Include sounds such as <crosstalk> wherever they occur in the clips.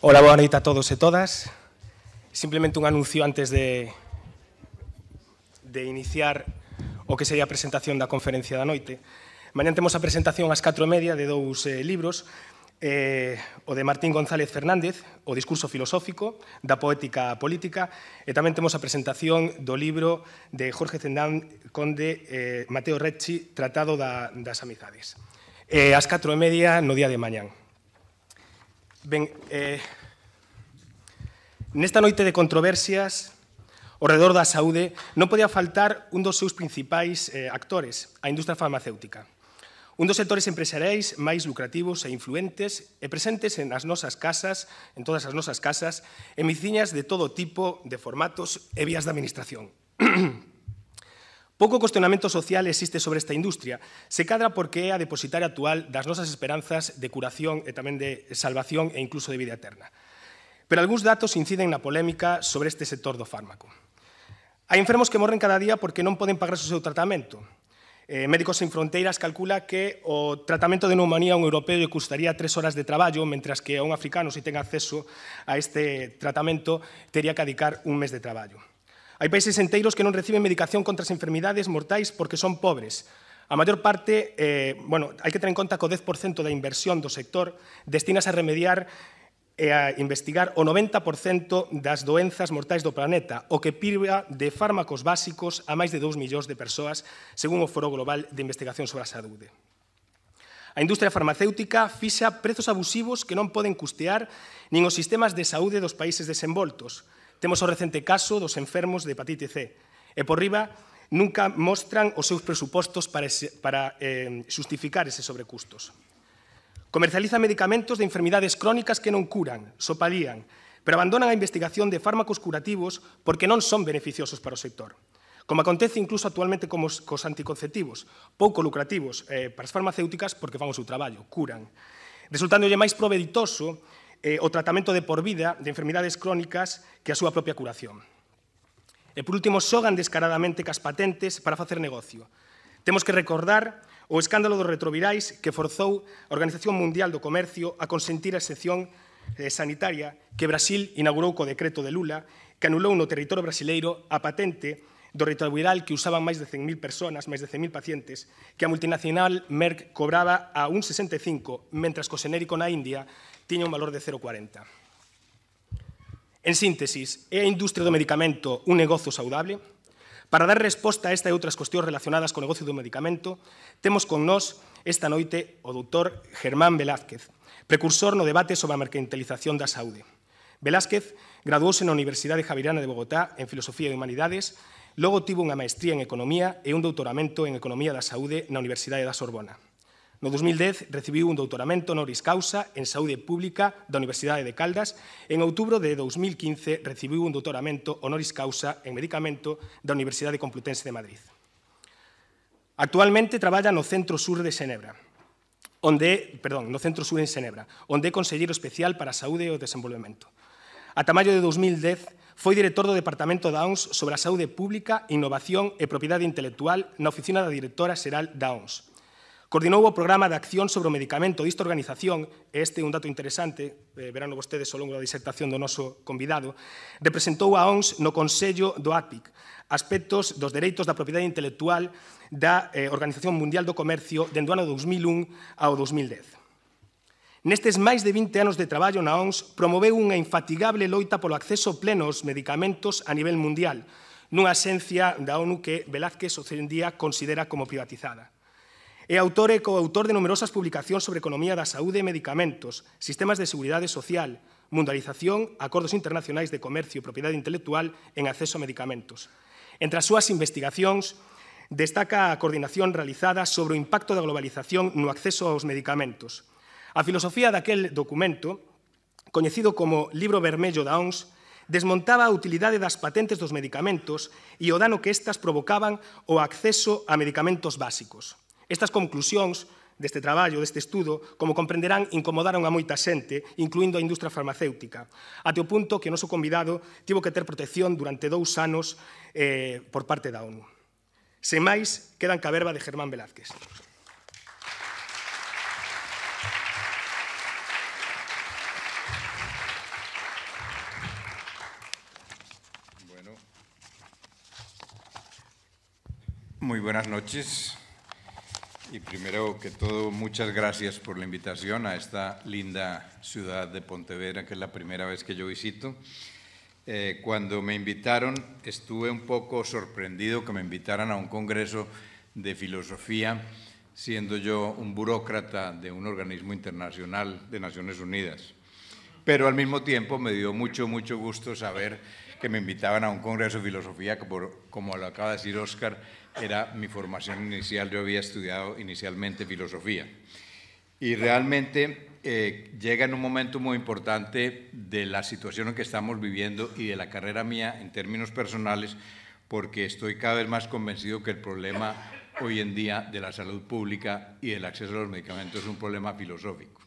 Ola, boa noite a todos e todas. Simplemente un anuncio antes de, de iniciar o que sería a presentación da conferencia da noite. Mañan temos a presentación ás 4 e media de dous eh, libros, eh, o de Martín González Fernández, o discurso filosófico da poética política, e tamén temos a presentación do libro de Jorge Zendán Conde eh, Mateo Recchi, Tratado da, das Amizades. Eh, ás 4 e media no día de mañan. Ben, eh, nesta noite de controversias ao redor da saúde non podía faltar un dos seus principais eh, actores, a industria farmacéutica. Un dos sectores empresariais máis lucrativos e influentes e presentes en as nosas casas, en todas as nosas casas, en miciñas de todo tipo de formatos e vías de administración. <clears throat> Pouco cuestionamento social existe sobre esta industria. Se cadra porque é a depositaria actual das nosas esperanzas de curación e tamén de salvación e incluso de vida eterna. Pero algúns datos inciden na polémica sobre este sector do fármaco. Hai enfermos que morren cada día porque non poden pagar o seu tratamento. Eh, Médicos Sen Fronteiras calcula que o tratamento de neumonía a un europeo lle custaría tres horas de traballo, mentras que a un africano, se ten acceso a este tratamento, teria que adicar un mes de traballo. Hai países enteiros que non reciben medicación contra as enfermidades mortais porque son pobres. A maior parte, eh, bueno, hai que ter en conta que o 10% da inversión do sector destinas a remediar e a investigar o 90% das doenzas mortais do planeta, o que priva de fármacos básicos a máis de 2 millóns de persoas, según o Foro Global de Investigación sobre a Saúde. A industria farmacéutica fixa prezos abusivos que non poden custear nin os sistemas de saúde dos países desenvoltos, Temos o recente caso dos enfermos de hepatite C. E por riba, nunca mostran os seus presupostos para, ese, para eh, justificar ese sobrecustos. Comercializa medicamentos de enfermidades crónicas que non curan, só palían, pero abandonan a investigación de fármacos curativos porque non son beneficiosos para o sector. Como acontece incluso actualmente como os, cos anticonceptivos, pouco lucrativos eh, para as farmacéuticas porque fan o seu traballo, curan. Resultándolle máis proveditoso eh, o tratamento de por vida de enfermidades crónicas que a súa propia curación. E por último, xogan descaradamente cas patentes para facer negocio. Temos que recordar o escándalo dos retrovirais que forzou a Organización Mundial do Comercio a consentir a excepción eh, sanitaria que Brasil inaugurou co decreto de Lula que anulou no territorio brasileiro a patente do retroviral que usaban máis de 100.000 personas, máis de 100.000 pacientes, que a multinacional Merck cobraba a 65, mentras co xenérico na India tiña un valor de 0,40. En síntesis, é a industria do medicamento un negocio saudable? Para dar resposta a esta e outras cuestións relacionadas co negocio do medicamento, temos con nós esta noite o doutor Germán Velázquez, precursor no debate sobre a mercantilización da saúde. Velázquez graduouse na Universidade Javirana de Bogotá en Filosofía e Humanidades, logo tivo unha maestría en Economía e un doutoramento en Economía da Saúde na Universidade da Sorbona. No 2010 recibiu un doutoramento honoris causa en Saúde Pública da Universidade de Caldas. En outubro de 2015 recibiu un doutoramento honoris causa en Medicamento da Universidade Complutense de Madrid. Actualmente traballa no Centro Sur de Senebra, onde, perdón, no Centro Sur en Senebra, onde é conselleiro especial para a Saúde e o Desenvolvemento. Ata maio de 2010 foi director do Departamento da ONS sobre a Saúde Pública, Innovación e Propiedade Intelectual na Oficina da Directora Xeral da ONS, Coordinou o programa de acción sobre o medicamento disto organización, e este é un dato interesante, eh, verano vostedes ao longo da disertación do noso convidado, representou a ONS no Consello do APIC, aspectos dos dereitos da propiedade intelectual da eh, Organización Mundial do Comercio dende ano 2001 ao 2010. Nestes máis de 20 anos de traballo na ONS, promoveu unha infatigable loita polo acceso pleno aos medicamentos a nivel mundial, nunha axencia da ONU que Velázquez hoxe considera como privatizada. É autor e coautor de numerosas publicacións sobre economía da saúde e medicamentos, sistemas de seguridade social, mundialización, acordos internacionais de comercio e propiedade intelectual en acceso a medicamentos. Entre as súas investigacións, destaca a coordinación realizada sobre o impacto da globalización no acceso aos medicamentos. A filosofía daquel documento, coñecido como Libro Vermello da ONS, desmontaba a utilidade das patentes dos medicamentos e o dano que estas provocaban o acceso a medicamentos básicos. Estas conclusións deste traballo, deste estudo, como comprenderán, incomodaron a moita xente, incluindo a industria farmacéutica, ate o punto que o noso convidado tivo que ter protección durante dous anos eh, por parte da ONU. Sen máis, quedan ca verba de Germán Velázquez. Bueno. Muy buenas noches. Y primero que todo, muchas gracias por la invitación a esta linda ciudad de Pontevedra, que es la primera vez que yo visito. Eh, cuando me invitaron, estuve un poco sorprendido que me invitaran a un congreso de filosofía, siendo yo un burócrata de un organismo internacional de Naciones Unidas. Pero al mismo tiempo me dio mucho, mucho gusto saber que me invitaban a un congreso de filosofía, como, como lo acaba de decir Oscar, era mi formación inicial, yo había estudiado inicialmente filosofía. Y realmente eh, llega en un momento muy importante de la situación en que estamos viviendo y de la carrera mía en términos personales, porque estoy cada vez más convencido que el problema hoy en día de la salud pública y del acceso a los medicamentos es un problema filosófico.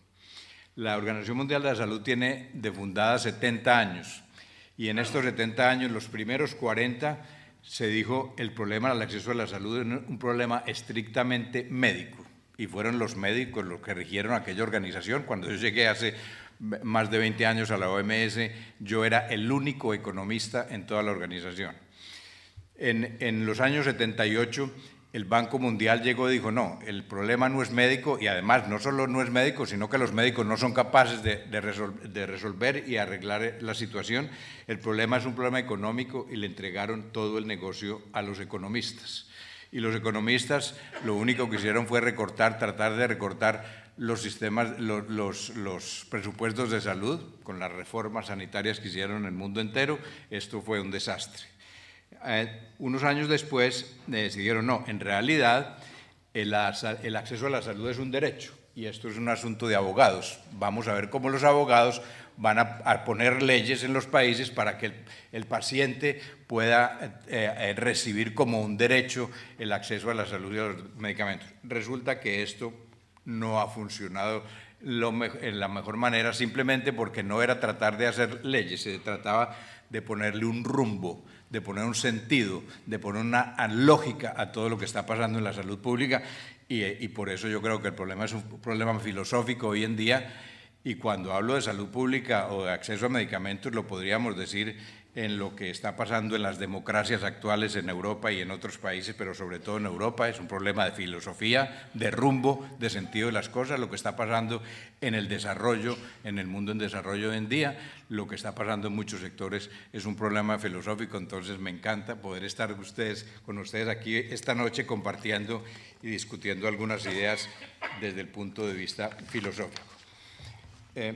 La Organización Mundial de la Salud tiene de fundada 70 años y en estos 70 años, los primeros 40, se dijo el problema del acceso a la salud es un problema estrictamente médico. Y fueron los médicos los que rigieron aquella organización. Cuando yo llegué hace más de 20 años a la OMS, yo era el único economista en toda la organización. En, en los años 78 el Banco Mundial llegó y dijo, no, el problema no es médico y además no solo no es médico, sino que los médicos no son capaces de, resolver, y arreglar eh, la situación. El problema es un problema económico y le entregaron todo el negocio a los economistas. Y los economistas lo único que hicieron fue recortar, tratar de recortar los sistemas, los, los presupuestos de salud con las reformas sanitarias que hicieron en el mundo entero. Esto fue un desastre. Eh, unos años después eh, decidieron, no, en realidad el, acceso a la salud es un derecho y esto es un asunto de abogados. Vamos a ver cómo los abogados van a, poner leyes en los países para que el, paciente pueda eh, recibir como un derecho el acceso a la salud y a los medicamentos. Resulta que esto no ha funcionado en la mejor manera simplemente porque no era tratar de hacer leyes, se trataba de ponerle un rumbo, de poner un sentido, de poner una lógica a todo lo que está pasando en la salud pública y, por eso yo creo que el problema es un problema filosófico hoy en día y cuando hablo de salud pública o de acceso a medicamentos lo podríamos decir en lo que está pasando en las democracias actuales en Europa y en otros países, pero sobre todo en Europa. Es un problema de filosofía, de rumbo, de sentido de las cosas, lo que está pasando en el desarrollo, en el mundo en desarrollo hoy en día, lo que está pasando en muchos sectores es un problema filosófico. Entonces me encanta poder estar ustedes, con ustedes aquí esta noche compartiendo y discutiendo algunas ideas desde el punto de vista filosófico. Eh,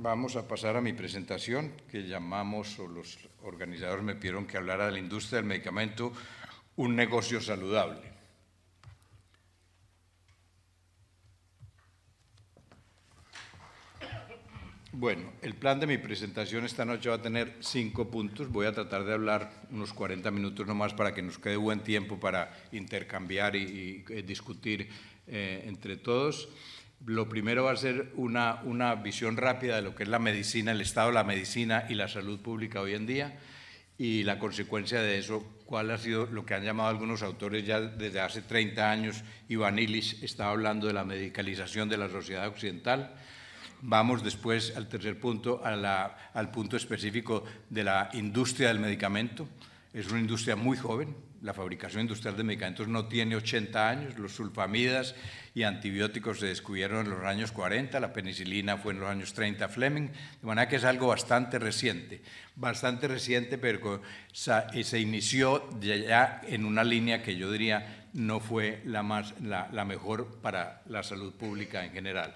Vamos a pasar a mi presentación, que llamamos, o los organizadores me pidieron que hablara de la industria del medicamento, un negocio saludable. Bueno, el plan de mi presentación esta noche va a tener cinco puntos. Voy a tratar de hablar unos 40 minutos nomás para que nos quede buen tiempo para intercambiar y, eh, discutir eh, entre todos. Lo primero va a ser una, visión rápida de lo que es la medicina, el estado de la medicina y la salud pública hoy en día y la consecuencia de eso, cuál ha sido lo que han llamado algunos autores ya desde hace 30 años, Iván Illich estaba hablando de la medicalización de la sociedad occidental. Vamos después al tercer punto, al punto específico de la industria del medicamento es una industria muy joven. La fabricación industrial de medicamentos no tiene 80 años. Los sulfamidas y antibióticos se descubrieron en los años 40. La penicilina fue en los años 30 Fleming. De manera que es algo bastante reciente. Bastante reciente, pero eh, se inició ya en una línea que yo diría no fue la, la mejor para la salud pública en general.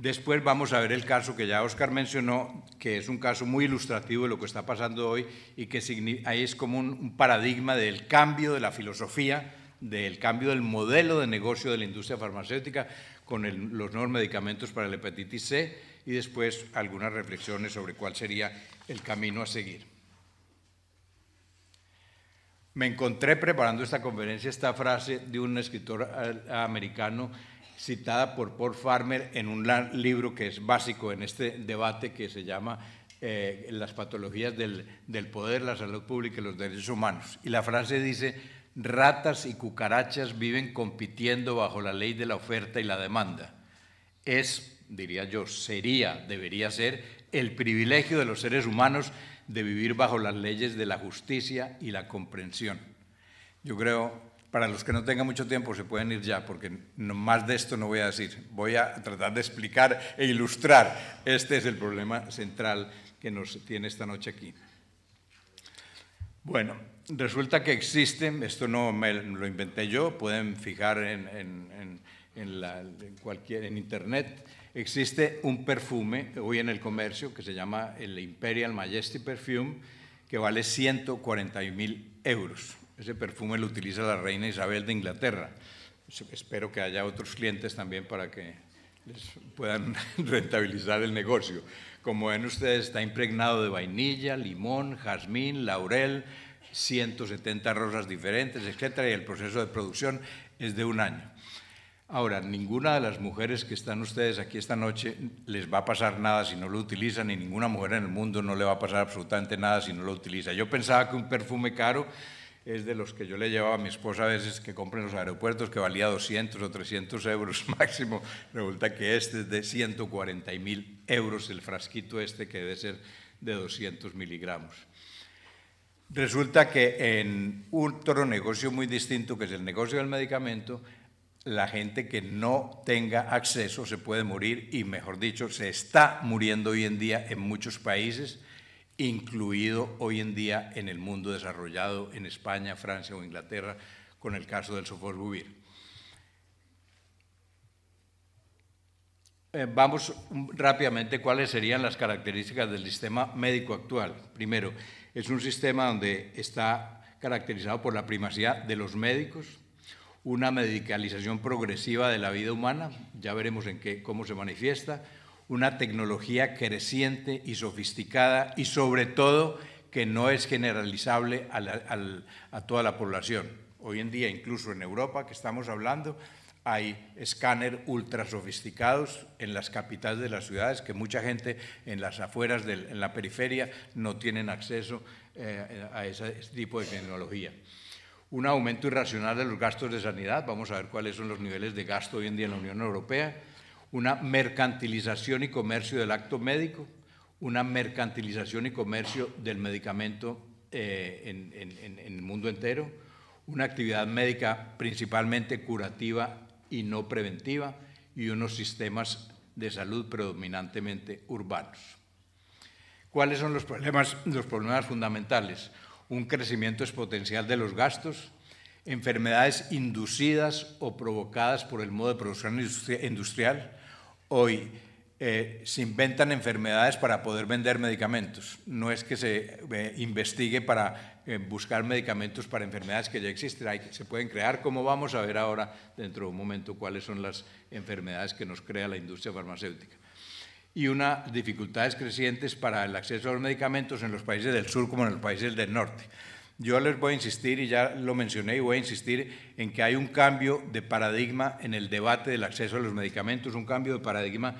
Después vamos a ver el caso que ya Oscar mencionó, que es un caso muy ilustrativo de lo que está pasando hoy y que ahí es como un, paradigma del cambio de la filosofía, del cambio del modelo de negocio de la industria farmacéutica con los nuevos medicamentos para la hepatitis C y después algunas reflexiones sobre cuál sería el camino a seguir. Me encontré preparando esta conferencia esta frase de un escritor americano citada por Paul Farmer en un libro que es básico en este debate que se llama eh, Las patologías del, del poder, la salud pública y los derechos humanos. Y la frase dice, ratas y cucarachas viven compitiendo bajo la ley de la oferta y la demanda. Es, diría yo, sería, debería ser, el privilegio de los seres humanos de vivir bajo las leyes de la justicia y la comprensión. Yo creo para los que no tengan mucho tiempo, se pueden ir ya, porque más de esto no voy a decir. Voy a tratar de explicar e ilustrar. Este es el problema central que nos tiene esta noche aquí. Bueno, resulta que existen, esto no me lo inventé yo, pueden fijar en, cualquier, internet, existe un perfume hoy en el comercio que se llama el Imperial Majesty Perfume, que vale 140.000 euros. Ese perfume lo utiliza la reina Isabel de Inglaterra. Espero que haya otros clientes también para que les puedan <laughs> rentabilizar el negocio. Como ven ustedes, está impregnado de vainilla, limón, jazmín, laurel, 170 rosas diferentes, etcétera, y el proceso de producción es de un año. Ahora, ninguna de las mujeres que están ustedes aquí esta noche les va a pasar nada si no lo utilizan, y ninguna mujer en el mundo no le va a pasar absolutamente nada si no lo utiliza. Yo pensaba que un perfume caro es de los que yo le llevaba a mi esposa a veces que compren los aeropuertos, que valía 200 o 300 euros <laughs> máximo. Resulta que este es de 140 mil euros, el frasquito este que debe ser de 200 miligramos. Resulta que en otro negocio muy distinto, que es el negocio del medicamento, la gente que no tenga acceso se puede morir y, mejor dicho, se está muriendo hoy en día en muchos países incluido hoy en día en el mundo desarrollado, en España, Francia o Inglaterra, con el caso del sofosbuvir. Eh, vamos rápidamente cuáles serían las características del sistema médico actual. Primero, es un sistema donde está caracterizado por la primacía de los médicos, una medicalización progresiva de la vida humana, ya veremos en qué, cómo se manifiesta, una tecnología creciente y sofisticada y sobre todo que no es generalizable a, toda la población. Hoy en día, incluso en Europa, que estamos hablando, hay escáner ultra sofisticados en las capitales de las ciudades que mucha gente en las afueras, en la periferia, no tienen acceso eh, a ese tipo de tecnología un aumento irracional de los gastos de sanidad. Vamos a ver cuáles son los niveles de gasto hoy en día en la Unión Europea una mercantilización y comercio del acto médico, una mercantilización y comercio del medicamento eh, en, el mundo entero, una actividad médica principalmente curativa y no preventiva y unos sistemas de salud predominantemente urbanos. ¿Cuáles son los problemas, los problemas fundamentales? Un crecimiento exponencial de los gastos, enfermedades inducidas o provocadas por el modo de producción industrial. Hoy eh, se inventan enfermedades para poder vender medicamentos. No es que se eh, investigue para eh, buscar medicamentos para enfermedades que ya existen, se pueden crear, como vamos a ver ahora dentro de un momento cuáles son las enfermedades que nos crea la industria farmacéutica. Y unas dificultades crecientes para el acceso a los medicamentos en los países del sur como en los países del norte. Yo les voy a insistir, y ya lo mencioné y voy a insistir, en que hay un cambio de paradigma en el debate del acceso a los medicamentos, un cambio de paradigma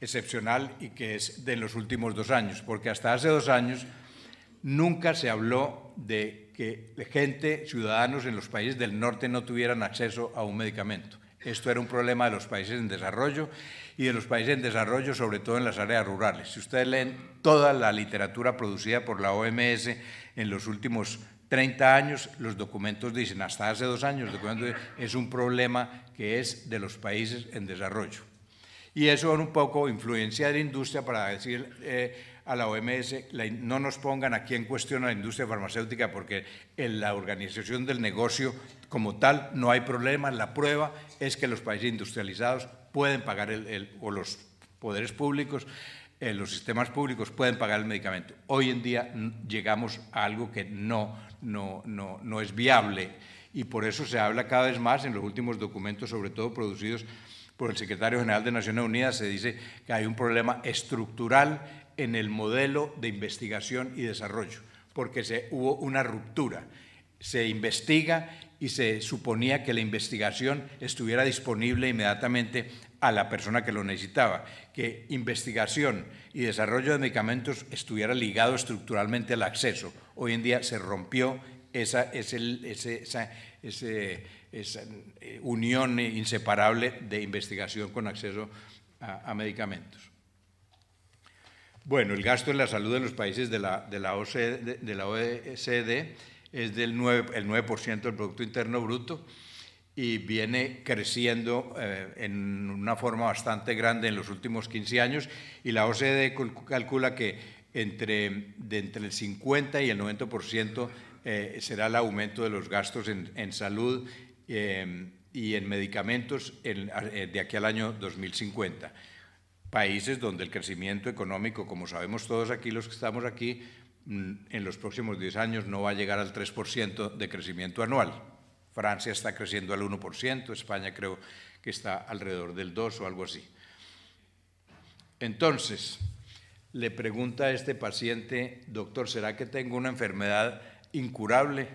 excepcional y que es de los últimos dos años, porque hasta hace dos años nunca se habló de que gente, ciudadanos en los países del norte no tuvieran acceso a un medicamento. Esto era un problema de los países en desarrollo y de los países en desarrollo, sobre todo en las áreas rurales. Si ustedes leen toda la literatura producida por la OMS en los últimos 30 años, los documentos dicen, hasta hace dos años, documentos, es un problema que es de los países en desarrollo. Y eso es un poco influencia de la industria para decir eh, a la OMS, no nos pongan aquí en cuestión a la industria farmacéutica porque en la organización del negocio como tal no hay problema. La prueba es que los países industrializados pueden pagar el, o los poderes públicos eh, los sistemas públicos pueden pagar el medicamento. Hoy en día llegamos a algo que no no, no, es viable. Y por eso se habla cada vez más en los últimos documentos, sobre todo producidos por el secretario general de Naciones Unidas, se dice que hay un problema estructural en el modelo de investigación y desarrollo, porque se, hubo una ruptura. Se investiga y se suponía que la investigación estuviera disponible inmediatamente a la persona que lo necesitaba, que investigación y desarrollo de medicamentos estuviera ligado estructuralmente al acceso. Hoy en día se rompió esa, eh, unión inseparable de investigación con acceso a, medicamentos. Bueno, el gasto en la salud en los países de la, de de la OECD es del 9%, el 9% del Producto Interno Bruto y viene creciendo eh, en una forma bastante grande en los últimos 15 años y la OCDE calcula que entre, entre el 50 y el 90% eh, será el aumento de los gastos en, salud eh, y en medicamentos eh, de aquí al año 2050. Países donde el crecimiento económico, como sabemos todos aquí los que estamos aquí, mm, en los próximos 10 años no va a llegar al 3% de crecimiento anual. Francia está creciendo al 1%, España creo que está alrededor del 2 o algo así. Entonces, le pregunta a este paciente, doctor, ¿será que tengo una enfermedad incurable?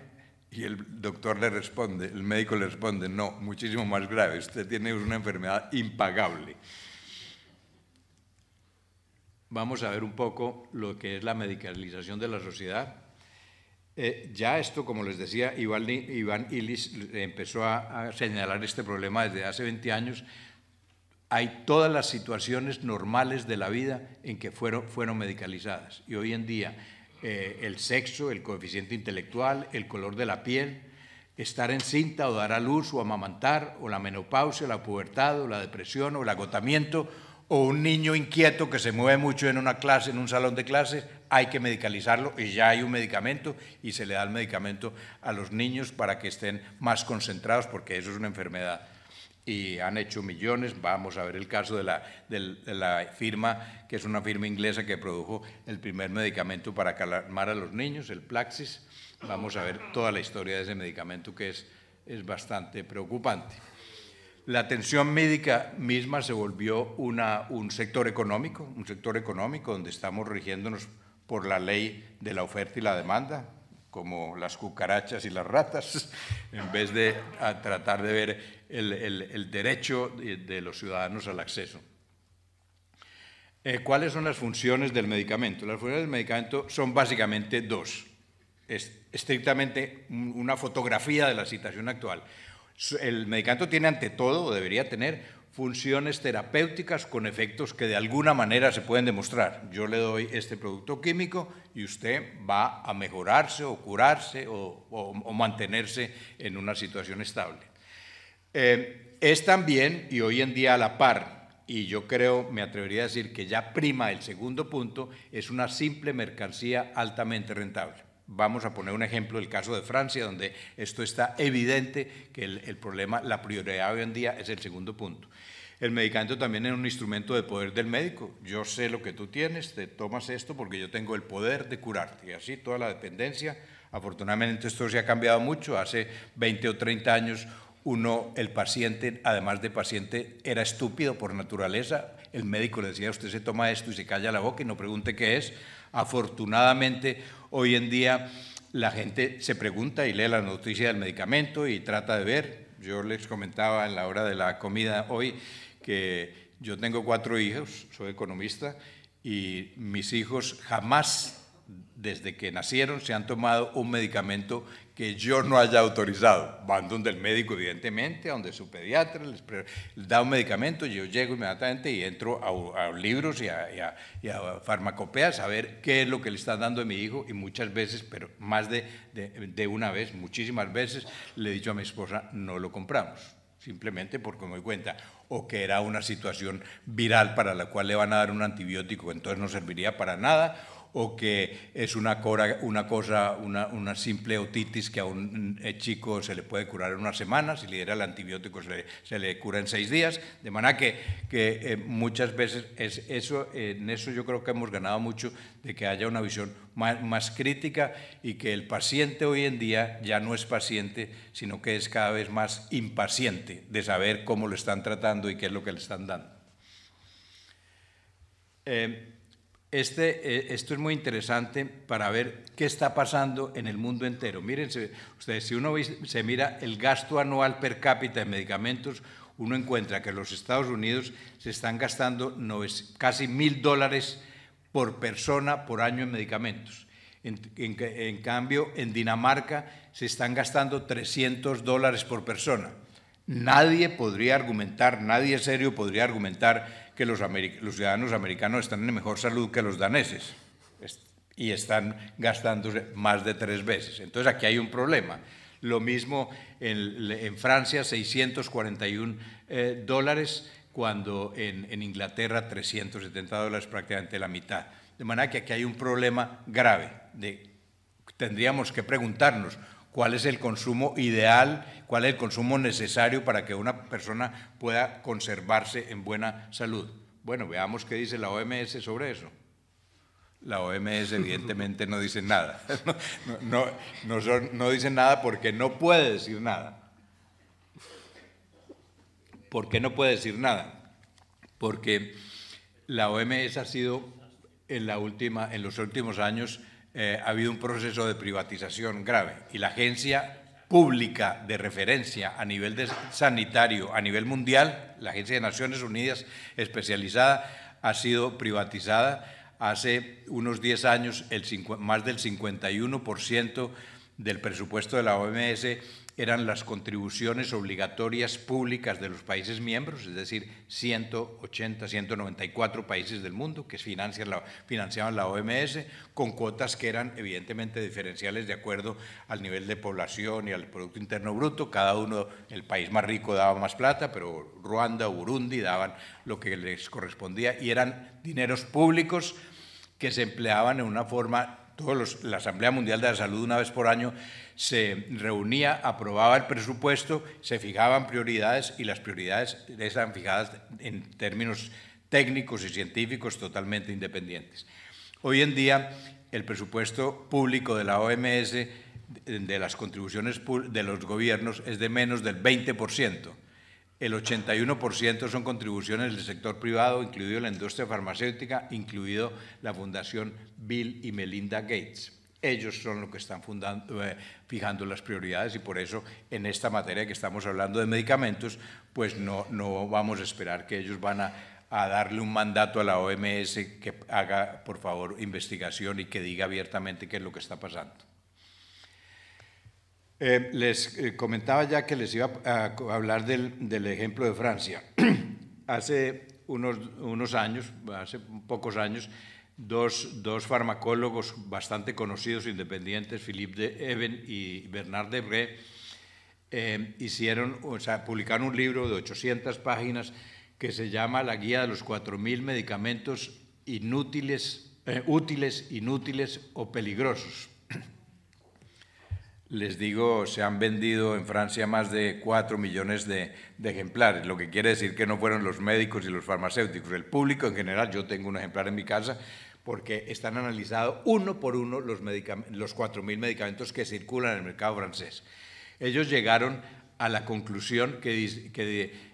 Y el doctor le responde, el médico le responde, no, muchísimo más grave, usted tiene una enfermedad impagable. Vamos a ver un poco lo que es la medicalización de la sociedad. Eh, ya esto, como les decía, Iván, Iván empezó a señalar este problema desde hace 20 años, hay todas las situaciones normales de la vida en que fueron, fueron medicalizadas. Y hoy en día eh, el sexo, el coeficiente intelectual, el color de la piel, estar en cinta o dar a luz o amamantar, o la menopausia, la pubertad, o la depresión, o el agotamiento, o un niño inquieto que se mueve mucho en una clase, en un salón de clases, hay que medicalizarlo y ya hay un medicamento y se le da el medicamento a los niños para que estén más concentrados porque eso es una enfermedad y han hecho millones. Vamos a ver el caso de la, de la, firma, que es una firma inglesa que produjo el primer medicamento para calmar a los niños, el Plaxis. Vamos a ver toda la historia de ese medicamento que es, es bastante preocupante. La atención médica misma se volvió una, un sector económico, un sector económico donde estamos rigiéndonos por la ley de la oferta y la demanda, como las cucarachas y las ratas, <laughs> en vez de tratar de ver el, derecho de los ciudadanos al acceso. Eh, ¿Cuáles son las funciones del medicamento? Las funciones del medicamento son básicamente dos. Es estrictamente una fotografía de la situación actual. El medicamento tiene ante todo, o debería tener, funciones terapéuticas con efectos que de alguna manera se pueden demostrar. Yo le doy este producto químico y usted va a mejorarse o curarse o mantenerse en una situación estable. Eh, es también, y hoy en día a la par, y yo creo, me atrevería a decir que ya prima el segundo punto, es una simple mercancía altamente rentable. Vamos a poner un ejemplo, del caso de Francia, donde esto está evidente, que el, el problema, la prioridad hoy en día es el segundo punto. El medicamento también es un instrumento de poder del médico. Yo sé lo que tú tienes, te tomas esto porque yo tengo el poder de curarte. Y así toda la dependencia. Afortunadamente esto se ha cambiado mucho. Hace 20 o 30 años uno, el paciente, además de paciente, era estúpido por naturaleza. El médico le decía, usted se toma esto y se calla la boca y no pregunte qué es. Afortunadamente, hoy en día la gente se pregunta y lee la noticia del medicamento y trata de ver. Yo les comentaba en la hora de la comida hoy que yo tengo cuatro hijos, soy economista, y mis hijos jamás, desde que nacieron, se han tomado un medicamento que yo no haya autorizado. Van donde el médico, evidentemente, a donde su pediatra les da un medicamento, yo llego inmediatamente y entro a, a libros y a, y, a, y farmacopeas a ver qué es lo que le están dando a mi hijo y muchas veces, pero más de, de una vez, muchísimas veces, le he dicho a mi esposa, no lo compramos, simplemente porque me doy cuenta o que era una situación viral para la cual le van a dar un antibiótico, entonces no serviría para nada, o que es una, cosa, una, simple otitis que a un eh, chico se le puede curar en una semana, si le diera el antibiótico se le, cura en seis días, de manera que, que eh, muchas veces es eso, en eso yo creo que hemos ganado mucho de que haya una visión más, crítica y que el paciente hoy en día ya no es paciente, sino que es cada vez más impaciente de saber cómo lo están tratando y qué es lo que le están dando. Eh, este, eh, esto es muy interesante para ver qué está pasando en el mundo entero. Mírense, ustedes, si uno se mira el gasto anual per cápita en medicamentos, uno encuentra que los Estados Unidos se están gastando casi mil dólares por persona por año en medicamentos. En, en cambio, en Dinamarca se están gastando 300 dólares por persona. Nadie podría argumentar, nadie serio podría argumentar que los, los, ciudadanos americanos están en mejor salud que los daneses y están gastándose más de tres veces. Entonces aquí hay un problema. Lo mismo en, Francia, 641 eh, dólares, cuando en, Inglaterra 370 dólares, prácticamente la mitad. De manera que aquí hay un problema grave. De, tendríamos que preguntarnos cuál es el consumo ideal, cuál es el consumo necesario para que una persona pueda conservarse en buena salud. Bueno, veamos qué dice la OMS sobre eso. La OMS evidentemente no dice nada. <laughs> No, no, dice nada porque no puede decir nada. ¿Por qué no puede decir nada? Porque la OMS ha sido en, la última, en los últimos años eh, ha habido un proceso de privatización grave y la agencia pública de referencia a nivel sanitario, a nivel mundial, la Agencia de Naciones Unidas especializada, ha sido privatizada. Hace unos 10 años, el más del 51% del presupuesto de la OMS eran las contribuciones obligatorias públicas de los países miembros, es decir, 180, 194 países del mundo que financian la, financiaban la OMS con cuotas que eran evidentemente diferenciales de acuerdo al nivel de población y al Producto Interno Bruto. Cada uno, el país más rico daba más plata, pero Ruanda Burundi daban lo que les correspondía y eran dineros públicos que se empleaban en una forma la Asamblea Mundial de la Salud una vez por año se reunía, aprobaba el presupuesto, se fijaban prioridades y las prioridades eran fijadas en términos técnicos y científicos totalmente independientes. Hoy en día el presupuesto público de la OMS de las contribuciones de los gobiernos es de menos del 20%. El 81% son contribuciones del sector privado, incluido la industria farmacéutica, incluido la Fundación Bill y Melinda Gates. Ellos son los que están fundando, eh, fijando las prioridades y por eso en esta materia que estamos hablando de medicamentos, pues no, vamos a esperar que ellos van a darle un mandato a la OMS que haga, por favor, investigación y que diga abiertamente qué es lo que está pasando. Eh, les eh, comentaba ya que les iba a, hablar del, ejemplo de Francia. <clears throat> hace unos, años, hace pocos años, dos, farmacólogos bastante conocidos, independientes, Philippe de Eben y Bernard de eh, hicieron, o publicaron un libro de 800 páginas que se llama La Guía de los 4.000 Medicamentos inútiles, eh, útiles, inútiles o peligrosos les digo, se han vendido en Francia más de 4 millones de, ejemplares, lo que quiere decir que no fueron los médicos y los farmacéuticos, el público en general, yo tengo un ejemplar en mi casa, porque están analizados uno por uno los, los 4.000 medicamentos que circulan en el mercado francés. Ellos llegaron a la conclusión que,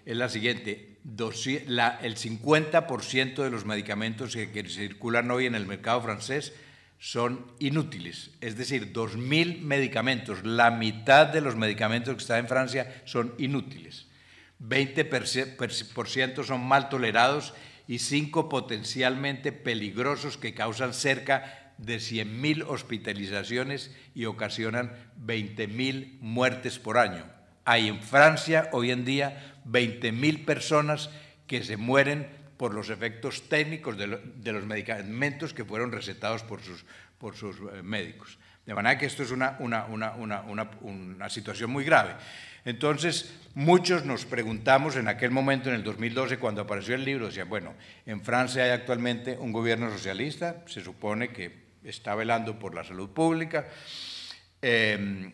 es la siguiente, el 50% de los medicamentos que circulan hoy en el mercado francés son inútiles. Es decir, 2.000 medicamentos, la mitad de los medicamentos que están en Francia son inútiles. 20% son mal tolerados y 5 potencialmente peligrosos que causan cerca de 100.000 hospitalizaciones y ocasionan 20.000 muertes por año. Hay en Francia hoy en día 20.000 personas que se mueren por los efectos técnicos de, los medicamentos que fueron recetados por sus, por sus eh, médicos. De manera que esto es una, una, una, una, situación muy grave. Entonces, muchos nos preguntamos en aquel momento, en el 2012, cuando apareció el libro, decían, bueno, en Francia hay actualmente un gobierno socialista, se supone que está velando por la salud pública, em,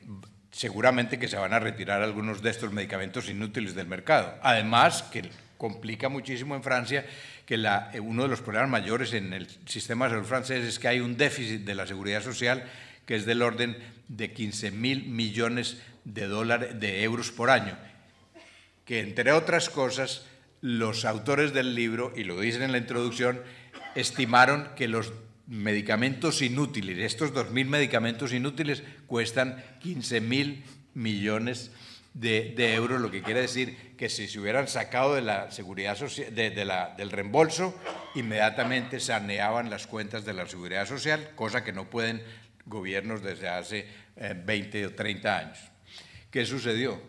seguramente que se van a retirar algunos de estos medicamentos inútiles del mercado. Además, que complica muchísimo en Francia, que eh, uno de los problemas mayores en el sistema de salud francés es que hay un déficit de la seguridad social que es del orden de 15.000 mil millones de, dólares, de euros por año, que entre otras cosas los autores del libro, y lo dicen en la introducción, estimaron que los medicamentos inútiles, estos 2.000 medicamentos inútiles cuestan 15.000 mil millones de de, euros, lo que quiere decir que si se hubieran sacado de la seguridad social, del reembolso, inmediatamente saneaban las cuentas de la seguridad social, cosa que no pueden gobiernos desde hace 20 eh, o 30 años. ¿Qué sucedió?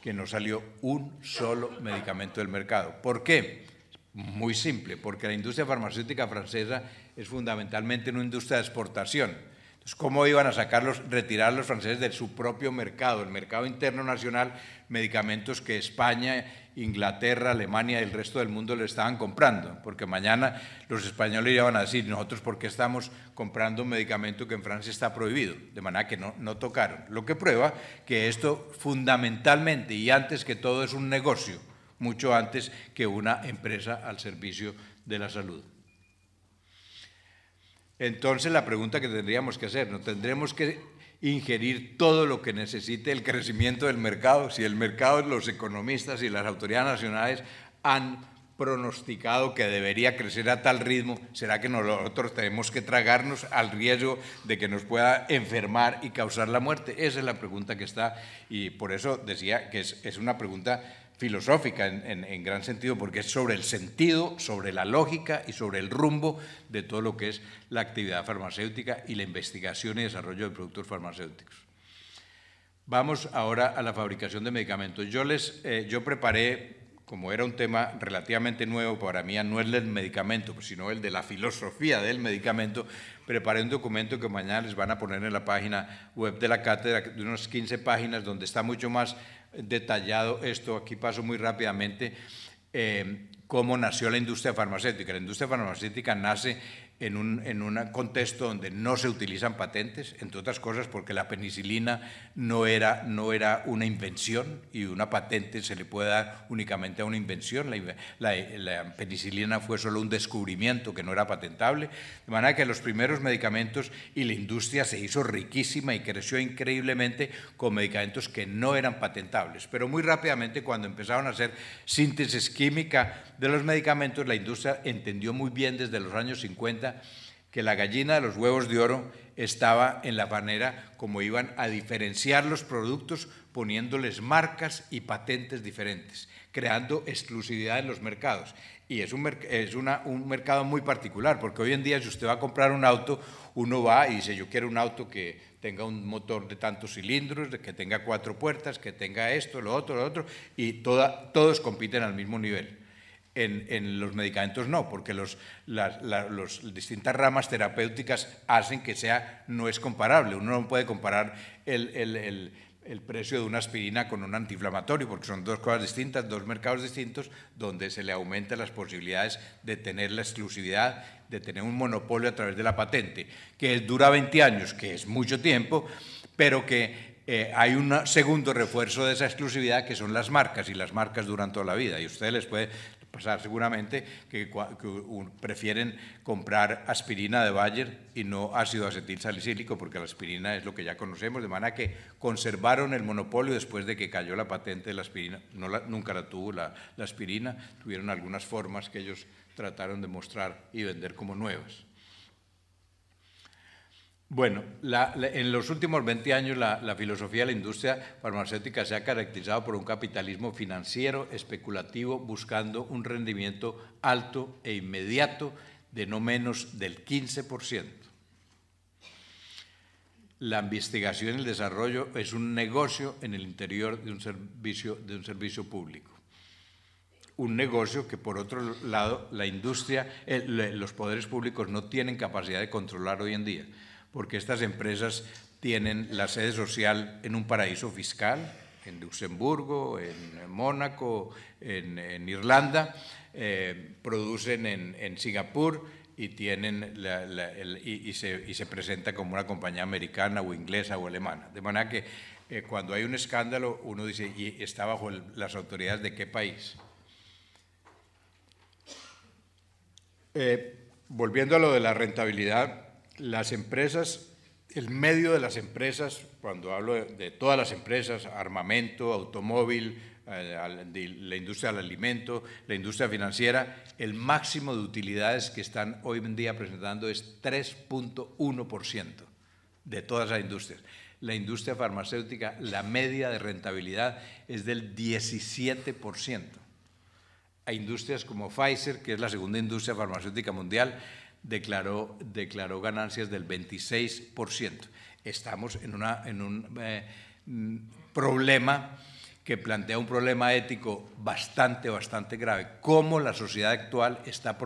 Que no salió un solo medicamento del mercado. ¿Por qué? Muy simple, porque la industria farmacéutica francesa es fundamentalmente una industria de exportación ¿cómo iban a sacarlos, retirar a los franceses de su propio mercado, el mercado interno nacional, medicamentos que España, Inglaterra, Alemania y el resto del mundo le estaban comprando? Porque mañana los españoles iban a decir, nosotros por qué estamos comprando un medicamento que en Francia está prohibido, de manera que no tocaron. Lo que prueba que esto fundamentalmente y antes que todo es un negocio, mucho antes que una empresa al servicio de la salud. Entonces la pregunta que tendríamos que hacer, ¿no? Tendremos que ingerir todo lo que necesite el crecimiento del mercado. Si el mercado, los economistas y las autoridades nacionales han pronosticado que debería crecer a tal ritmo, ¿será que nosotros tenemos que tragarnos al riesgo de que nos pueda enfermar y causar la muerte? Esa es la pregunta que está y por eso decía que es, es una pregunta filosófica en, gran sentido, porque es sobre el sentido, sobre la lógica y sobre el rumbo de todo lo que es la actividad farmacéutica y la investigación y desarrollo de productos farmacéuticos. Vamos ahora a la fabricación de medicamentos. Yo, les, eh, yo preparé, como era un tema relativamente nuevo para mí, no el del medicamento, sino el de la filosofía del medicamento, preparé un documento que mañana les van a poner en la página web de la cátedra, de unas 15 páginas, donde está mucho más detallado esto. Aquí paso muy rápidamente eh, cómo nació la industria farmacéutica. La industria farmacéutica nace en un, en un, contexto donde no se utilizan patentes, entre otras cosas porque la penicilina no era, no era una invención y una patente se le puede dar únicamente a una invención. La, la penicilina fue solo un descubrimiento que no era patentable. De manera que los primeros medicamentos y la industria se hizo riquísima y creció increíblemente con medicamentos que no eran patentables. Pero muy rápidamente cuando empezaron a hacer síntesis química de los medicamentos, la industria entendió muy bien desde los años 50 que la gallina de los huevos de oro estaba en la manera como iban a diferenciar los productos poniéndoles marcas y patentes diferentes, creando exclusividad en los mercados. Y es, un, mercado muy particular, porque hoy en día si usted va a comprar un auto, uno va y dice, yo quiero un auto que tenga un motor de tantos cilindros, que tenga cuatro puertas, que tenga esto, lo otro, lo otro, y todos compiten al mismo nivel. En, los medicamentos no, porque las distintas ramas terapéuticas hacen que sea, no es comparable. Uno no puede comparar el, precio de una aspirina con un antiinflamatorio, porque son dos cosas distintas, dos mercados distintos, donde se le aumentan las posibilidades de tener la exclusividad, de tener un monopolio a través de la patente, que dura 20 años, que es mucho tiempo, pero que eh, hay un segundo refuerzo de esa exclusividad que son las marcas, y las marcas duran toda la vida, y usted les puede, pasar seguramente, que, prefieren comprar aspirina de Bayer y no ácido acetil salicílico, porque la aspirina es lo que ya conocemos, de manera que conservaron el monopolio después de que cayó la patente de la aspirina. No nunca la tuvo la aspirina, tuvieron algunas formas que ellos trataron de mostrar y vender como nuevas. Bueno, en los últimos 20 años la, filosofía de la industria farmacéutica se ha caracterizado por un capitalismo financiero especulativo buscando un rendimiento alto e inmediato de no menos del 15%. La investigación y el desarrollo es un negocio en el interior de un servicio, de un servicio público un negocio que, por otro lado, la industria, eh, los poderes públicos no tienen capacidad de controlar hoy en día porque estas empresas tienen la sede social en un paraíso fiscal, en Luxemburgo, en Mónaco, en, Irlanda, eh, producen en, Singapur y, tienen y, se, presenta como una compañía americana o inglesa o alemana. De manera que eh, cuando hay un escándalo uno dice, ¿y está bajo las autoridades de qué país? Eh, volviendo a lo de la rentabilidad, las empresas, el medio de las empresas, cuando hablo de, todas las empresas, armamento, automóvil, eh, la industria del alimento, la industria financiera, el máximo de utilidades que están hoy en día presentando es 3.1% de todas las industrias. La industria farmacéutica, la media de rentabilidad es del 17%. A industrias como Pfizer, que es la segunda industria farmacéutica mundial, declaró, declaró ganancias del 26%. Estamos en, un eh, mm, problema que plantea un problema ético bastante, bastante grave. ¿Cómo la sociedad actual está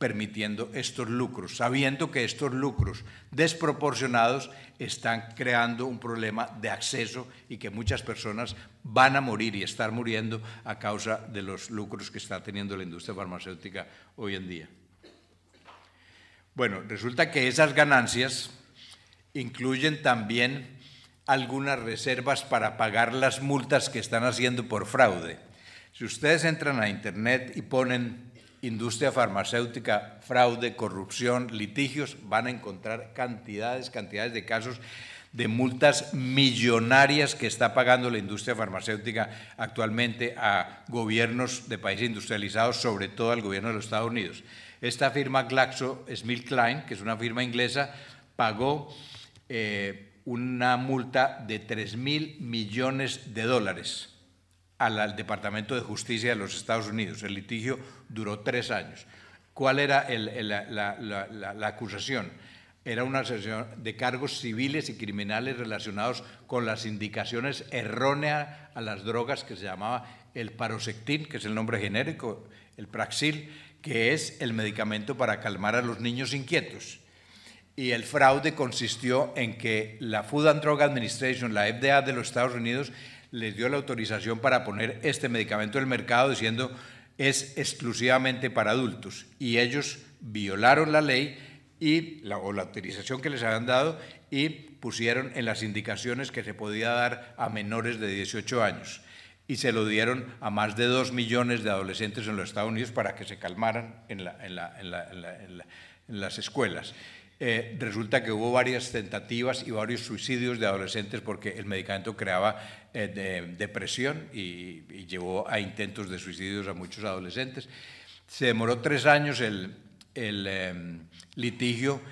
permitiendo estos lucros, sabiendo que estos lucros desproporcionados están creando un problema de acceso y que muchas personas van a morir y estar muriendo a causa de los lucros que está teniendo la industria farmacéutica hoy en día? Bueno, resulta que esas ganancias incluyen también algunas reservas para pagar las multas que están haciendo por fraude. Si ustedes entran a Internet y ponen industria farmacéutica, fraude, corrupción, litigios, van a encontrar cantidades, cantidades de casos de multas millonarias que está pagando la industria farmacéutica actualmente a gobiernos de países industrializados, sobre todo al gobierno de los Estados Unidos. Esta firma Glaxo GlaxoSmithKline, que es una firma inglesa, pagó eh, una multa de 3.000 millones de dólares al, Departamento de Justicia de los Estados Unidos. El litigio duró tres años. ¿Cuál era la, acusación? Era una acusación de cargos civiles y criminales relacionados con las indicaciones erróneas a las drogas que se llamaba el paroxetín, que es el nombre genérico, el praxil, que es el medicamento para calmar a los niños inquietos. Y el fraude consistió en que la Food and Drug Administration, la FDA de los Estados Unidos, les dio la autorización para poner este medicamento en el mercado diciendo es exclusivamente para adultos. Y ellos violaron la ley y la, o la autorización que les habían dado y pusieron en las indicaciones que se podía dar a menores de 18 años y se lo dieron a más de dos millones de adolescentes en los Estados Unidos para que se calmaran en, en, las escuelas. Eh, resulta que hubo varias tentativas y varios suicidios de adolescentes porque el medicamento creaba eh, depresión y, llevó a intentos de suicidios a muchos adolescentes. Se demoró tres años el, el em, litigio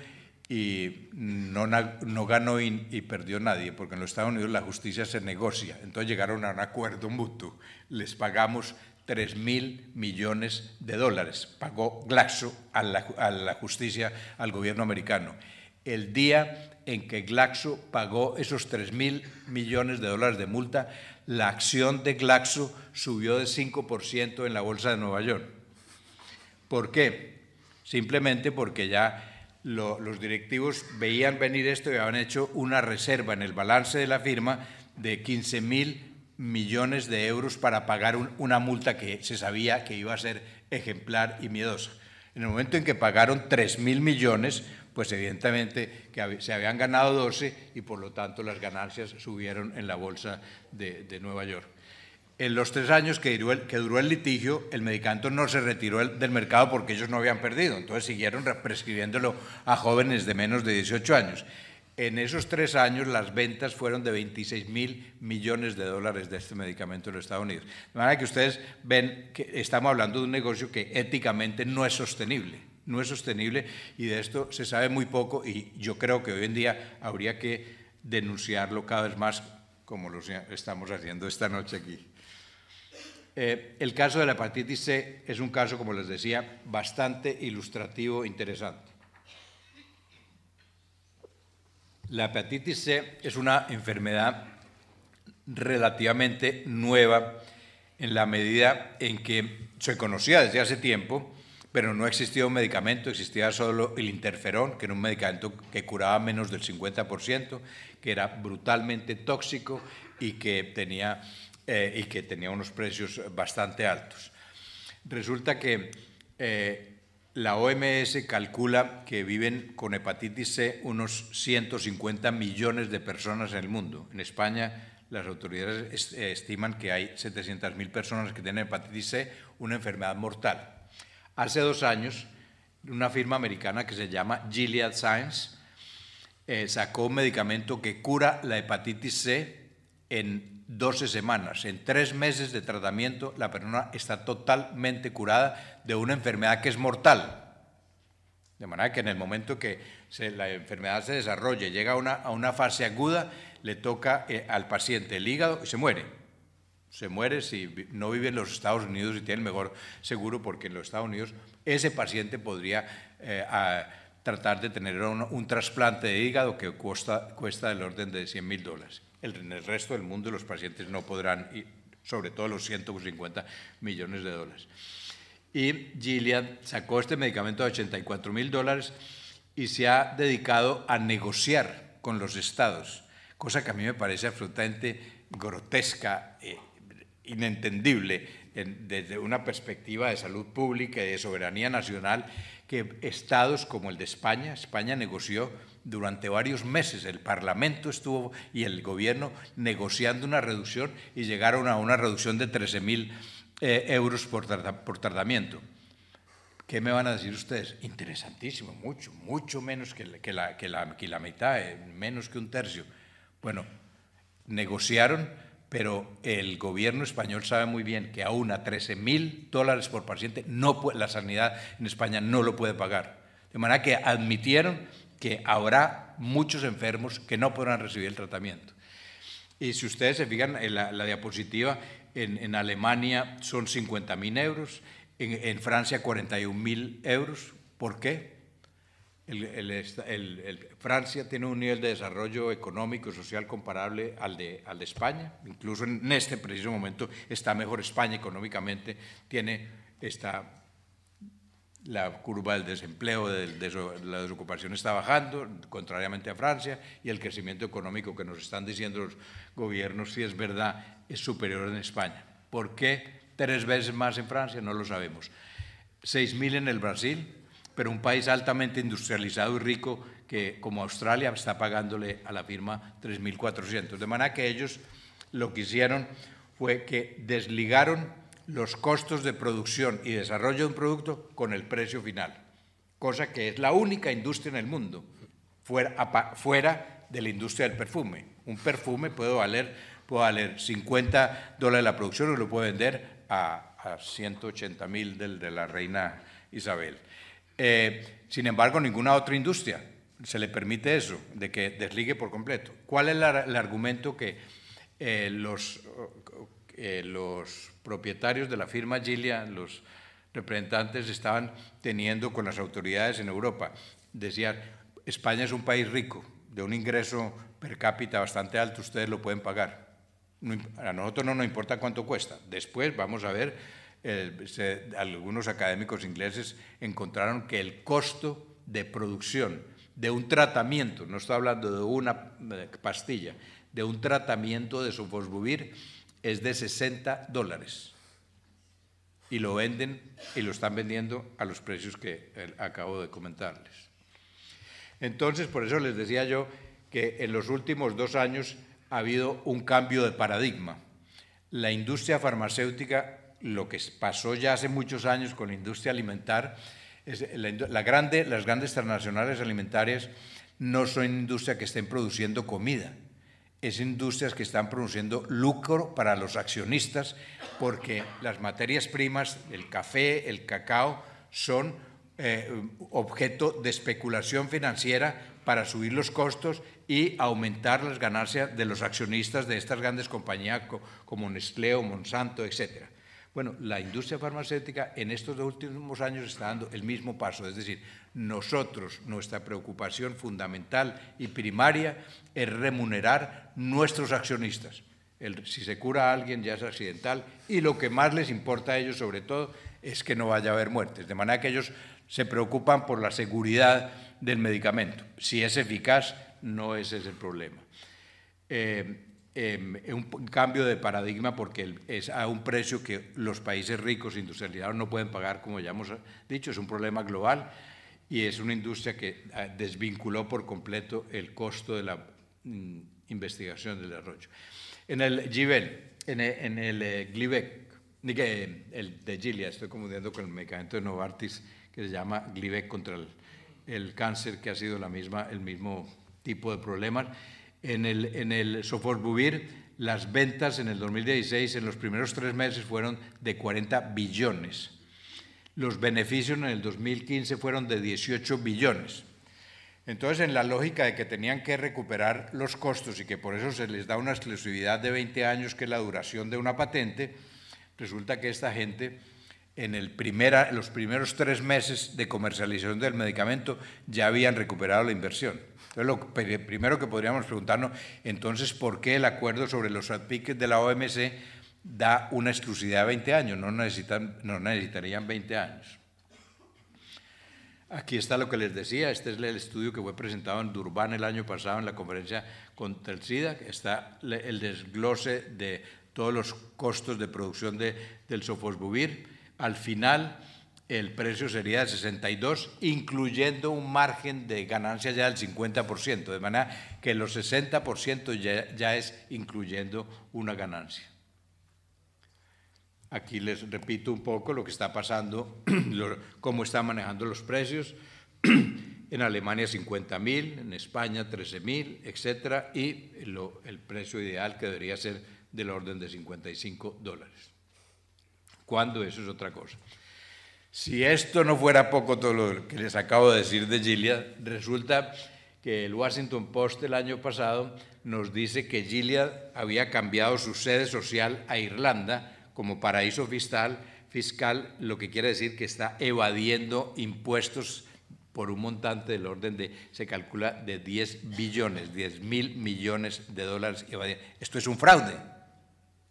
y no, no ganó y, y, perdió nadie, porque en los Estados Unidos la justicia se negocia. Entonces llegaron a un acuerdo mutuo. Les pagamos 3 mil millones de dólares. Pagó Glaxo a la, a la justicia, al gobierno americano. El día en que Glaxo pagó esos 3 mil millones de dólares de multa, la acción de Glaxo subió de 5% en la bolsa de Nueva York. ¿Por qué? Simplemente porque ya los directivos veían venir esto y habían hecho una reserva en el balance de la firma de 15 mil millones de euros para pagar una multa que se sabía que iba a ser ejemplar y miedosa. En el momento en que pagaron tres mil millones, pues evidentemente se habían ganado 12 y por lo tanto las ganancias subieron en la bolsa de Nueva York en los tres años que duró, el, litigio, el medicamento no se retiró del mercado porque ellos no habían perdido. Entonces siguieron prescribiéndolo a jóvenes de menos de 18 años. En esos tres años las ventas fueron de 26 millones de dólares de este medicamento en los Estados Unidos. De manera que ustedes ven que estamos hablando de un negocio que éticamente no es sostenible. No es sostenible y de esto se sabe muy poco y yo creo que hoy en día habría que denunciarlo cada vez más como lo estamos haciendo esta noche aquí. Eh, el caso de la hepatitis C es un caso, como les decía, bastante ilustrativo, e interesante. La hepatitis C es una enfermedad relativamente nueva en la medida en que se conocía desde hace tiempo, pero no existía un medicamento, existía solo el interferón, que era un medicamento que curaba menos del 50%, que era brutalmente tóxico y que tenía eh, y que tenía unos precios bastante altos. Resulta que eh, la OMS calcula que viven con hepatitis C unos 150 millones de personas en el mundo. En España las autoridades eh, estiman que hay 700.000 personas que tienen hepatitis C, una enfermedad mortal. Hace dos años, una firma americana que se llama Gilead Science sacó un medicamento que cura la hepatitis C en 12 semanas, en 3 meses de tratamiento, la persona está totalmente curada de una enfermedad que es mortal. De manera que en el momento que la enfermedad se desarrolle, llega a una, a una fase aguda, le toca eh, al paciente el hígado y se muere. Se muere si no vive en los Estados Unidos y tiene el mejor seguro, porque en los Estados Unidos ese paciente podría eh, tratar de tener un, trasplante de hígado que cuesta, cuesta del orden de 100 mil dólares. En el resto del mundo los pacientes no podrán, ir, sobre todo los 150 millones de dólares. Y Gillian sacó este medicamento de 84 mil dólares y se ha dedicado a negociar con los estados, cosa que a mí me parece absolutamente grotesca, e inentendible desde una perspectiva de salud pública y de soberanía nacional, que estados como el de España, España negoció durante varios meses el Parlamento estuvo y el gobierno negociando una reducción y llegaron a una reducción de 13.000 eh, euros por, por tardamiento. ¿Qué me van a decir ustedes? Interesantísimo, mucho, mucho menos que, la, que, la, que la, la mitad, eh, menos que un tercio. Bueno, negociaron, pero el gobierno español sabe muy bien que aún a 13 mil dólares por paciente no la sanidad en España no lo puede pagar. De manera que admitieron que habrá muchos enfermos que no podrán recibir el tratamiento. Y si ustedes se fijan en eh, la, diapositiva, en, Alemania son 50.000 euros, en, Francia 41.000 euros. ¿Por qué? El, Francia tiene un nivel de desarrollo económico y social comparable al de, al de España. Incluso en este preciso momento está mejor España económicamente, tiene, esta la curva del desempleo, la desocupación está bajando, contrariamente a Francia, y el crecimiento económico que nos están diciendo los gobiernos, si es verdad, es superior en España. ¿Por qué tres veces más en Francia? No lo sabemos. 6.000 en el Brasil, pero un país altamente industrializado y rico que, como Australia, está pagándole a la firma 3.400. De manera que ellos lo que hicieron fue que desligaron los costos de producción y desarrollo de un producto con el precio final, cosa que es la única industria en el mundo fuera, de la industria del perfume. Un perfume puede valer, puede valer 50 dólares la producción o lo puede vender a, 180 mil del de la reina Isabel. Eh, sin embargo, ninguna otra industria se le permite eso, de que desligue por completo. ¿Cuál es el argumento que eh, los eh, los propietarios de la firma Gillian, los representantes, estaban teniendo con las autoridades en Europa. Decían, España es un país rico, de un ingreso per cápita bastante alto, ustedes lo pueden pagar. a nosotros no nos importa cuánto cuesta. Después vamos a ver, eh, algunos académicos ingleses encontraron que el costo de producción de un tratamiento, no estoy hablando de una eh, pastilla, de un tratamiento de sofosbuvir es de 60 dólares. Y lo venden y lo están vendiendo a los precios que eh, acabo de comentarles. Entonces, por eso les decía yo que en los últimos dos años ha habido un cambio de paradigma. La industria farmacéutica, lo que pasó ya hace muchos años con la industria alimentaria es la, grande, las grandes transnacionales alimentarias no son industria que estén produciendo comida, es industrias que están produciendo lucro para los accionistas porque las materias primas, el café, el cacao, son eh, objeto de especulación financiera para subir los costos y aumentar las ganancias de los accionistas de estas grandes compañías como Nestlé o Monsanto, etcétera. Bueno, la industria farmacéutica en estos últimos años está dando el mismo paso, es decir, nosotros, nuestra preocupación fundamental y primaria es remunerar nuestros accionistas. El, si se cura a alguien ya es accidental y lo que más les importa a ellos sobre todo es que no vaya a haber muertes, de manera que ellos se preocupan por la seguridad del medicamento. Si es eficaz, no ese es el problema. Eh, eh, un cambio de paradigma porque es a un precio que los países ricos e industrializados no pueden pagar, como ya hemos dicho, es un problema global y es una industria que ah, desvinculó por completo el costo de la mm, investigación del desarrollo. En el GIBEL, en el, en el eh, Glivec, em, el de Gilia, estoy confundiendo con el medicamento de Novartis que se llama Glivec contra el, cáncer, que ha sido la misma, el mismo tipo de problema, en el, en el las ventas en el 2016, en los primeros tres meses, fueron de 40 billones. Los beneficios en el 2015 fueron de 18 billones. Entonces, en la lógica de que tenían que recuperar los costos y que por eso se les da una exclusividad de 20 años, que es la duración de una patente, resulta que esta gente en los primeros tres meses de comercialización del medicamento ya habían recuperado la inversión lo primero que podríamos preguntarnos, entonces, ¿por qué el acuerdo sobre los piques de la OMC da una exclusividad de 20 años? No, no necesitarían 20 años. Aquí está lo que les decía, este es el estudio que fue presentado en Durban el año pasado en la conferencia contra el SIDA, está el desglose de todos los costos de producción del sofosbuvir. Al final, el precio sería de 62, incluyendo un margen de ganancia ya del 50%, de manera que los 60% ya, es incluyendo una ganancia. Aquí les repito un poco lo que está pasando, <clears throat> cómo están manejando los precios. <clears throat> En Alemania 50.000, en España 13.000, etcétera, y el precio ideal que debería ser del orden de 55 dólares. Cuando eso es otra cosa. Si esto no fuera poco todo lo que les acabo de decir de Gilead, resulta que el Washington Post el año pasado nos dice que Gilead había cambiado su sede social a Irlanda como paraíso fiscal, fiscal lo que quiere decir que está evadiendo impuestos por un montante del orden de, se calcula, de 10 billones, 10 mil millones de dólares. Esto es un fraude,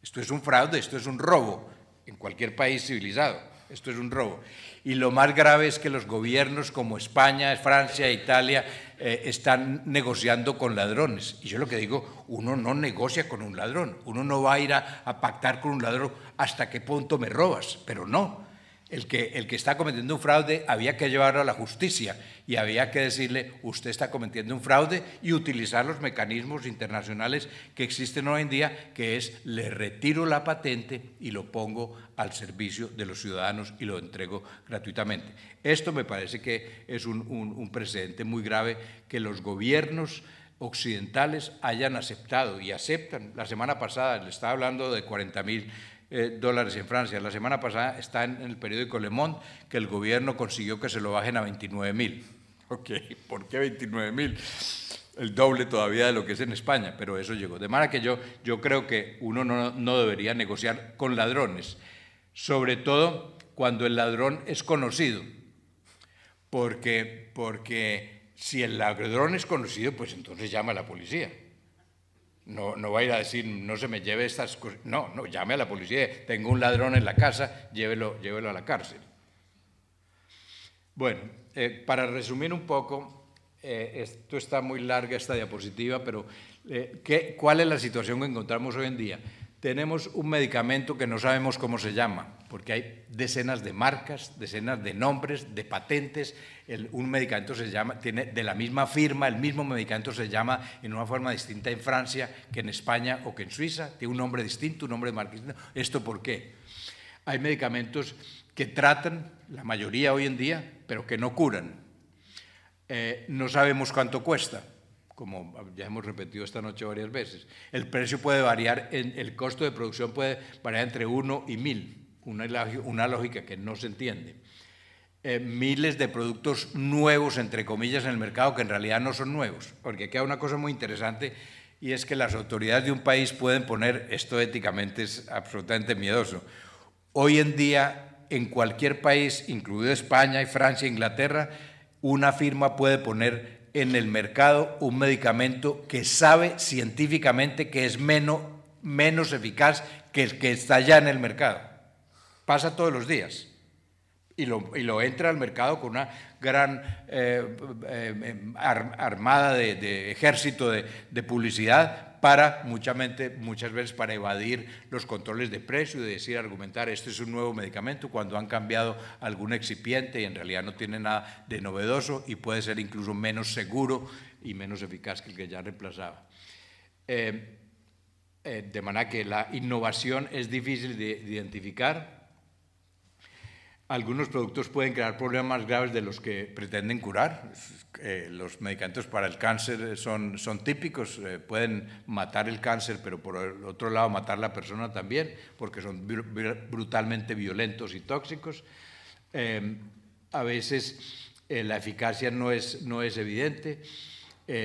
esto es un fraude, esto es un robo en cualquier país civilizado. Esto es un robo. Y lo más grave es que los gobiernos como España, Francia, Italia eh, están negociando con ladrones. Y yo lo que digo, uno no negocia con un ladrón. Uno no va a ir a, pactar con un ladrón hasta qué punto me robas. Pero no. El que, el que está cometiendo un fraude había que llevarlo a la justicia y había que decirle, usted está cometiendo un fraude y utilizar los mecanismos internacionales que existen hoy en día, que es le retiro la patente y lo pongo al servicio de los ciudadanos y lo entrego gratuitamente. Esto me parece que es un, precedente muy grave que los gobiernos occidentales hayan aceptado y aceptan. La semana pasada le estaba hablando de 40.000. Eh, dólares en Francia. La semana pasada está en el periódico Le Monde que el gobierno consiguió que se lo bajen a 29 mil. <laughs> Ok, ¿por qué 29 mil? El doble todavía de lo que es en España, pero eso llegó. De manera que yo, yo creo que uno no, debería negociar con ladrones, sobre todo cuando el ladrón es conocido, porque, porque si el ladrón es conocido, pues entonces llama a la policía. No, va a ir a decir, no se me lleve estas cosas. No, no, llame a la policía, tengo un ladrón en la casa, llévelo, a la cárcel. Bueno, eh, para resumir un poco, eh, esto está muy larga esta diapositiva, pero eh, ¿cuál es la situación que encontramos hoy en día? tenemos un medicamento que no sabemos cómo se llama, porque hay decenas de marcas, decenas de nombres, de patentes. un medicamento se llama, tiene de la misma firma, el mismo medicamento se llama en una forma distinta en Francia que en España o que en Suiza. Tiene un nombre distinto, un nombre de marca distinto. ¿Esto por qué? Hay medicamentos que tratan, la mayoría hoy en día, pero que no curan. Eh, no sabemos cuánto cuesta como ya hemos repetido esta noche varias veces. El precio puede variar, el costo de producción puede variar entre 1 y 1000, una, una lógica que no se entiende. Eh, miles de productos nuevos, entre comillas, en el mercado que en realidad no son nuevos, porque queda una cosa muy interesante y es que las autoridades de un país pueden poner, esto éticamente es absolutamente miedoso, hoy en día en cualquier país, incluido España y Francia e Inglaterra, una firma puede poner en el mercado un medicamento que sabe científicamente que es menos, menos eficaz que el que está ya en el mercado. Pasa todos los días. Y lo, entra al mercado con una gran eh, eh, eh, armada de, ejército de, publicidad para muchas veces para evadir los controles de precio y decir, argumentar, este es un nuevo medicamento cuando han cambiado algún excipiente y en realidad no tiene nada de novedoso y puede ser incluso menos seguro y menos eficaz que el que ya reemplazaba. Eh, eh, de manera que la innovación es difícil de identificar, algunos productos pueden crear problemas graves de los que pretenden curar. Eh, los medicamentos para el cáncer eh, son, típicos, eh, pueden matar el cáncer, pero por el otro lado matar a la persona también, porque son brutalmente violentos y tóxicos. Em, a veces la eficacia no es, no es evidente.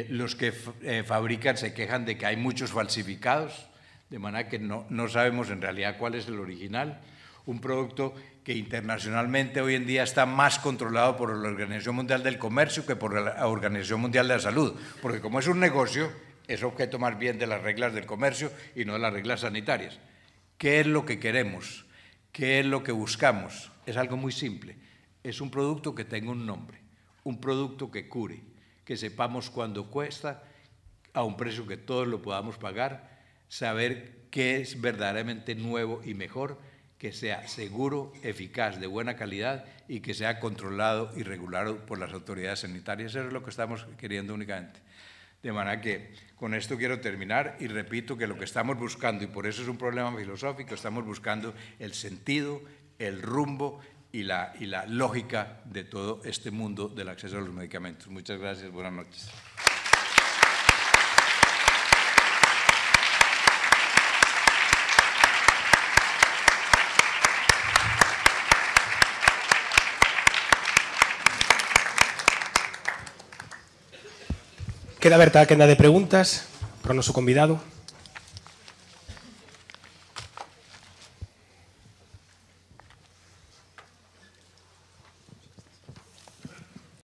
los que fabrican se quejan de que hay muchos falsificados, de manera que no, no sabemos en realidad cuál es el original un producto que internacionalmente hoy en día está más controlado por la Organización Mundial del Comercio que por la Organización Mundial de la Salud, porque como es un negocio, es objeto más bien de las reglas del comercio y no de las reglas sanitarias. ¿Qué es lo que queremos? ¿Qué es lo que buscamos? Es algo muy simple. Es un producto que tenga un nombre, un producto que cure, que sepamos cuándo cuesta, a un precio que todos lo podamos pagar, saber qué es verdaderamente nuevo y mejor que sea seguro, eficaz, de buena calidad y que sea controlado y regulado por las autoridades sanitarias. Eso es lo que estamos queriendo únicamente. De manera que con esto quiero terminar y repito que lo que estamos buscando, y por eso es un problema filosófico, estamos buscando el sentido, el rumbo y la, y la lógica de todo este mundo del acceso a los medicamentos. Muchas gracias, buenas noches. Queda aberta a quenda de preguntas para o noso convidado.